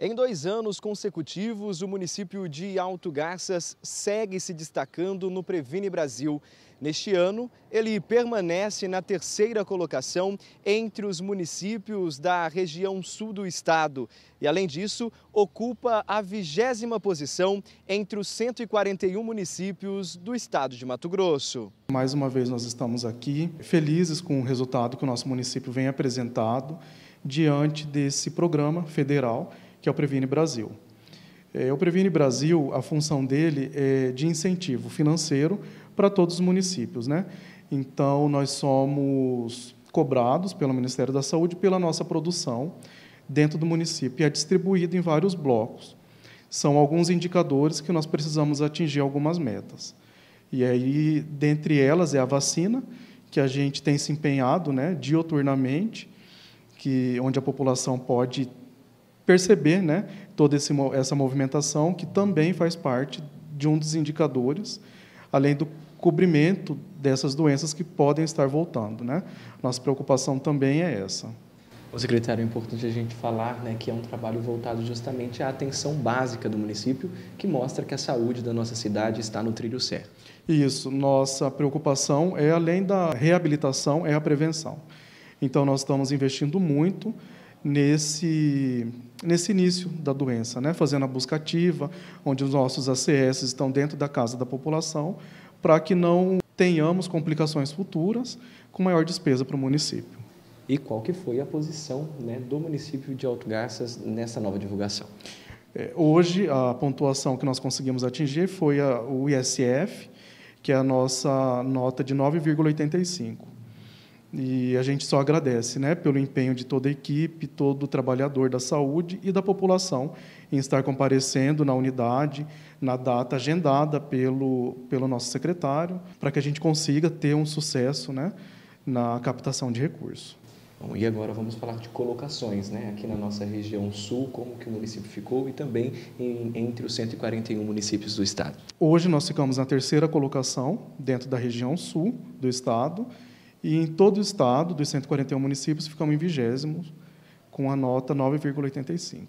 Em dois anos consecutivos, o município de Alto Garças segue se destacando no Previne Brasil. Neste ano, ele permanece na terceira colocação entre os municípios da região sul do estado. E, além disso, ocupa a vigésima posição entre os 141 municípios do estado de Mato Grosso. Mais uma vez, nós estamos aqui felizes com o resultado que o nosso município vem apresentado diante desse programa federal que é o Previne Brasil. É, o Previne Brasil, a função dele é de incentivo financeiro para todos os municípios. Né? Então, nós somos cobrados pelo Ministério da Saúde pela nossa produção dentro do município e é distribuído em vários blocos. São alguns indicadores que nós precisamos atingir algumas metas. E aí, dentre elas, é a vacina, que a gente tem se empenhado né, dioturnamente, que, onde a população pode perceber né, toda esse, essa movimentação, que também faz parte de um dos indicadores, além do cobrimento dessas doenças que podem estar voltando. Né? Nossa preocupação também é essa. O secretário, é importante a gente falar né, que é um trabalho voltado justamente à atenção básica do município, que mostra que a saúde da nossa cidade está no trilho certo. Isso, nossa preocupação é, além da reabilitação, é a prevenção. Então, nós estamos investindo muito nesse, nesse início da doença, né? fazendo a busca ativa, onde os nossos ACS estão dentro da casa da população, para que não tenhamos complicações futuras com maior despesa para o município. E qual que foi a posição né, do município de Alto Garças nessa nova divulgação? É, hoje, a pontuação que nós conseguimos atingir foi a, o ISF, que é a nossa nota de 9,85. E a gente só agradece né, pelo empenho de toda a equipe, todo o trabalhador da saúde e da população em estar comparecendo na unidade, na data agendada pelo, pelo nosso secretário, para que a gente consiga ter um sucesso né, na captação de recursos. Bom, e agora vamos falar de colocações, né? Aqui na nossa região sul, como que o município ficou e também em, entre os 141 municípios do estado. Hoje nós ficamos na terceira colocação dentro da região sul do estado e em todo o estado, dos 141 municípios, ficamos em vigésimo, com a nota 9,85.